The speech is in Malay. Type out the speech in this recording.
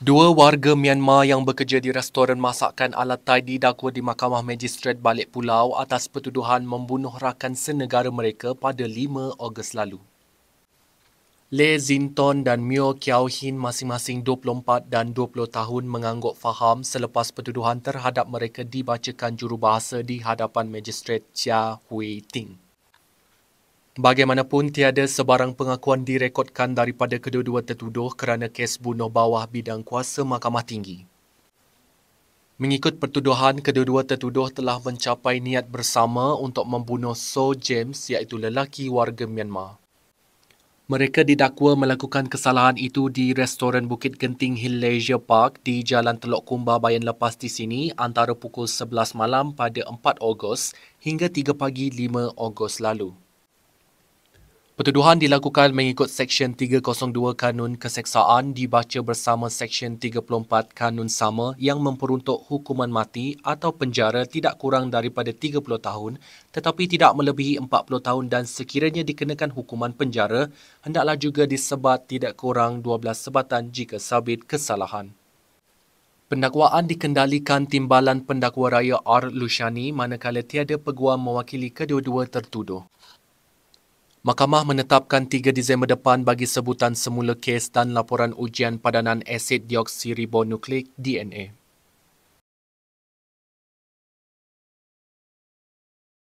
Dua warga Myanmar yang bekerja di restoran masakan ala Thai didakwa di Mahkamah Magistret Balik Pulau atas pertuduhan membunuh rakan senegara mereka pada 5 Ogos lalu. Le Zinton dan Mio Kiao Hin masing-masing 24 dan 20 tahun mengangguk faham selepas pertuduhan terhadap mereka dibacakan jurubahasa di hadapan Magistret Chia Hui Ting. Bagaimanapun, tiada sebarang pengakuan direkodkan daripada kedua-dua tertuduh kerana kes bunuh bawah bidang kuasa Mahkamah Tinggi. Mengikut pertuduhan, kedua-dua tertuduh telah mencapai niat bersama untuk membunuh So James iaitu lelaki warga Myanmar. Mereka didakwa melakukan kesalahan itu di restoran Bukit Genting Hill Leisure Park di Jalan Teluk Kumba Bayan Lepas di sini antara pukul 11 malam pada 4 Ogos hingga 3 pagi 5 Ogos lalu. Pertuduhan dilakukan mengikut Seksyen 302 Kanun Keseksaan dibaca bersama Seksyen 34 Kanun Sama yang memperuntuk hukuman mati atau penjara tidak kurang daripada 30 tahun tetapi tidak melebihi 40 tahun dan sekiranya dikenakan hukuman penjara, hendaklah juga disebat tidak kurang 12 sebatan jika sabit kesalahan. Pendakwaan dikendalikan timbalan pendakwa raya R. Lushani manakala tiada peguam mewakili kedua-dua tertuduh. Mahkamah menetapkan 3 Disember depan bagi sebutan semula kes dan laporan ujian padanan asid dioksiribonukleik DNA.